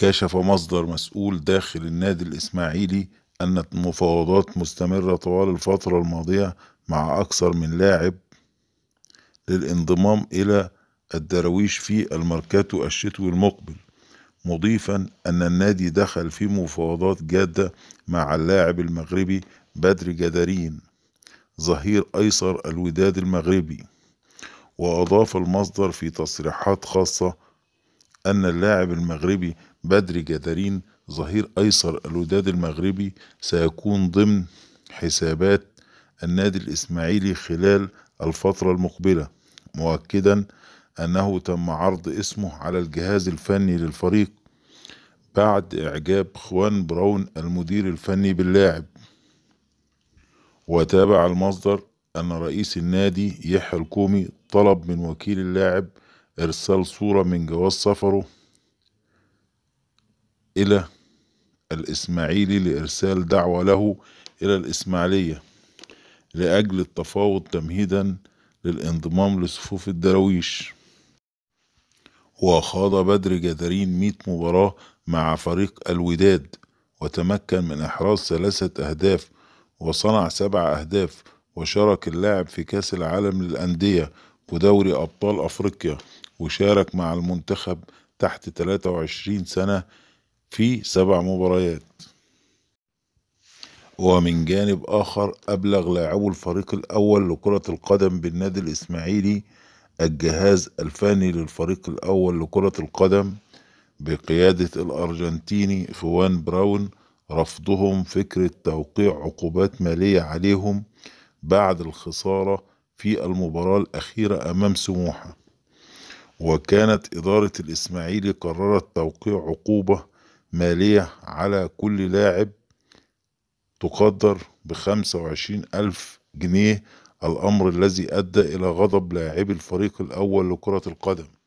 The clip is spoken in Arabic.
كشف مصدر مسؤول داخل النادي الإسماعيلي أن المفاوضات مستمرة طوال الفترة الماضية مع أكثر من لاعب للانضمام إلى الدراويش في الماركاتو الشتوي المقبل مضيفا أن النادي دخل في مفاوضات جادة مع اللاعب المغربي بدر جدارين ظهير أيسر الوداد المغربي وأضاف المصدر في تصريحات خاصة أن اللاعب المغربي بدري جدارين ظهير أيسر الوداد المغربي سيكون ضمن حسابات النادي الإسماعيلي خلال الفترة المقبلة مؤكدا أنه تم عرض اسمه على الجهاز الفني للفريق بعد إعجاب خوان براون المدير الفني باللاعب وتابع المصدر أن رئيس النادي يحيى الكومي طلب من وكيل اللاعب إرسال صورة من جواز سفره إلى الإسماعيلي لإرسال دعوة له إلى الإسماعيلية لأجل التفاوض تمهيدا للانضمام لصفوف الدراويش وخاض بدر جدارين 100 مباراة مع فريق الوداد وتمكن من إحراز ثلاثة أهداف وصنع سبع أهداف وشارك اللاعب في كأس العالم للأندية ودوري أبطال أفريقيا وشارك مع المنتخب تحت 23 سنة في سبع مباريات ومن جانب آخر أبلغ لاعبو الفريق الأول لكرة القدم بالنادي الإسماعيلي الجهاز الفني للفريق الأول لكرة القدم بقيادة الأرجنتيني فوان براون رفضهم فكرة توقيع عقوبات مالية عليهم بعد الخسارة في المباراة الأخيرة أمام سموحة وكانت إدارة الإسماعيلي قررت توقيع عقوبة مالية على كل لاعب تقدر بخمسة وعشرين ألف جنيه الأمر الذي أدى إلى غضب لاعبي الفريق الأول لكرة القدم